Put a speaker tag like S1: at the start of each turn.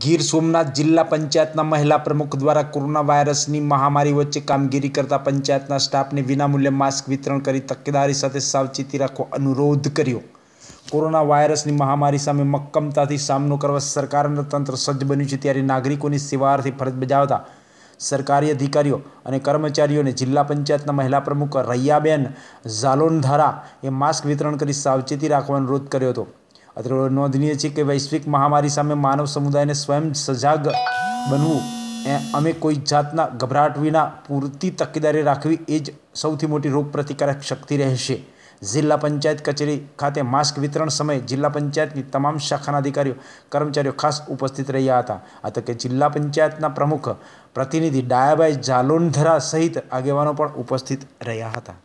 S1: ગીર સુમનાથ જિલ્લા પંચાયતના મહિલા પ્રમુખ દ્વારા કોરોના વાયરસની મહામારી વચ્ચે કામગીરી કરતા પંચાયતના સ્ટાફને વિનામૂલ્ય માસ્ક વિતરણ કરી તકેદારી સાથે સાવચેતી રાખો અનુરોધ કર્યો કોરોના વાયરસની મહામારી સામે મક્કમતાથી સામનો કરવા સરકારી નતંત્ર સજ્જ બની છે ત્યારે નાગરિકોની સેવા આર્થી ફરજ બજાવતા સરકારી અધિકારીઓ અને કર્મચારીઓ અને જિલ્લા પંચાયતના મહિલા પ્રમુખ રૈયાબેન ઝાલોનધરા એ માસ્ક વિતરણ કરી સાવચેતી રાખવાનું ઉદ્દેશ કર્યોતો અતરો નો દિનિયે છે કે વૈશ્વિક મહામારી સામે માનવ સમુદાયને સ્વયં સજાગ બનવું એ અમે કોઈ જાતના ગભરાટ વિના પૂરતી તકેદારી રાખવી એ જ સૌથી મોટી રોગપ્રતિકારક શક્તિ રહેશે. જિલ્લા પંચાયત કચેરી ખાતે માસ્ક વિતરણ સમયે જિલ્લા પંચાયતની તમામ શાખાના અધિકારીઓ કર્મચારીઓ ખાસ ઉપસ્થિત રહ્યા હતા. આતકે જિલ્લા પંચાયતના પ્રમુખ પ્રતિનિધિ ડાયાભાઈ ઝાલોનધરા સહિત આગેવાનો પણ ઉપસ્થિત રહ્યા હતા.